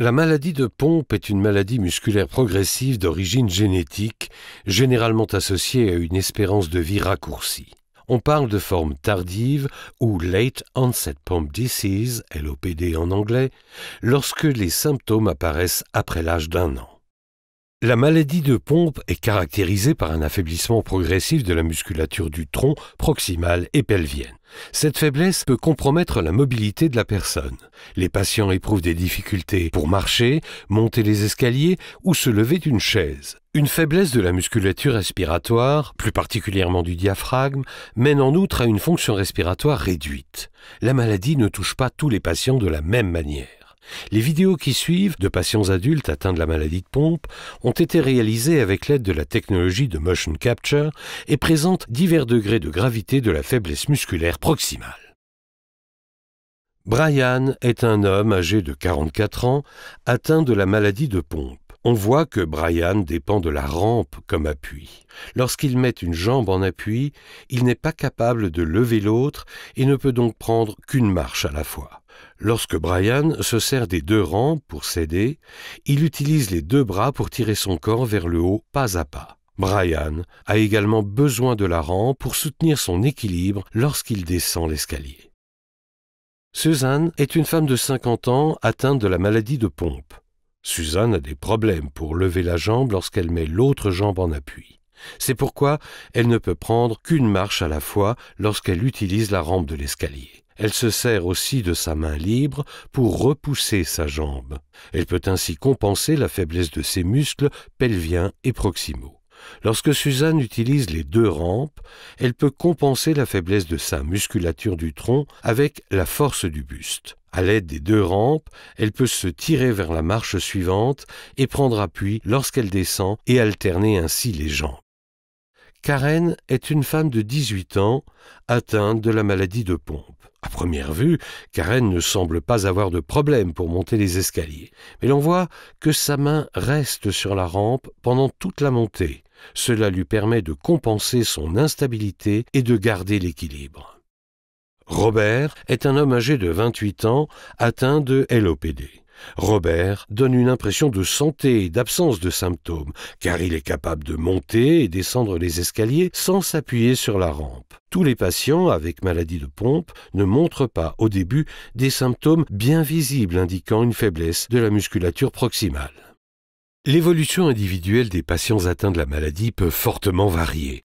La maladie de Pompe est une maladie musculaire progressive d'origine génétique, généralement associée à une espérance de vie raccourcie. On parle de forme tardive ou late onset pompe disease, LOPD en anglais, lorsque les symptômes apparaissent après l'âge d'un an. La maladie de pompe est caractérisée par un affaiblissement progressif de la musculature du tronc proximal et pelvienne. Cette faiblesse peut compromettre la mobilité de la personne. Les patients éprouvent des difficultés pour marcher, monter les escaliers ou se lever d'une chaise. Une faiblesse de la musculature respiratoire, plus particulièrement du diaphragme, mène en outre à une fonction respiratoire réduite. La maladie ne touche pas tous les patients de la même manière. Les vidéos qui suivent, de patients adultes atteints de la maladie de pompe, ont été réalisées avec l'aide de la technologie de motion capture et présentent divers degrés de gravité de la faiblesse musculaire proximale. Brian est un homme âgé de 44 ans, atteint de la maladie de pompe. On voit que Brian dépend de la rampe comme appui. Lorsqu'il met une jambe en appui, il n'est pas capable de lever l'autre et ne peut donc prendre qu'une marche à la fois. Lorsque Brian se sert des deux rangs pour s'aider, il utilise les deux bras pour tirer son corps vers le haut pas à pas. Brian a également besoin de la rampe pour soutenir son équilibre lorsqu'il descend l'escalier. Suzanne est une femme de 50 ans atteinte de la maladie de pompe. Suzanne a des problèmes pour lever la jambe lorsqu'elle met l'autre jambe en appui. C'est pourquoi elle ne peut prendre qu'une marche à la fois lorsqu'elle utilise la rampe de l'escalier. Elle se sert aussi de sa main libre pour repousser sa jambe. Elle peut ainsi compenser la faiblesse de ses muscles pelviens et proximaux. Lorsque Suzanne utilise les deux rampes, elle peut compenser la faiblesse de sa musculature du tronc avec la force du buste. À l'aide des deux rampes, elle peut se tirer vers la marche suivante et prendre appui lorsqu'elle descend et alterner ainsi les jambes. Karen est une femme de 18 ans atteinte de la maladie de pompe. À première vue, Karen ne semble pas avoir de problème pour monter les escaliers, mais l'on voit que sa main reste sur la rampe pendant toute la montée. Cela lui permet de compenser son instabilité et de garder l'équilibre. Robert est un homme âgé de 28 ans atteint de LOPD. Robert donne une impression de santé et d'absence de symptômes, car il est capable de monter et descendre les escaliers sans s'appuyer sur la rampe. Tous les patients avec maladie de pompe ne montrent pas au début des symptômes bien visibles indiquant une faiblesse de la musculature proximale. L'évolution individuelle des patients atteints de la maladie peut fortement varier.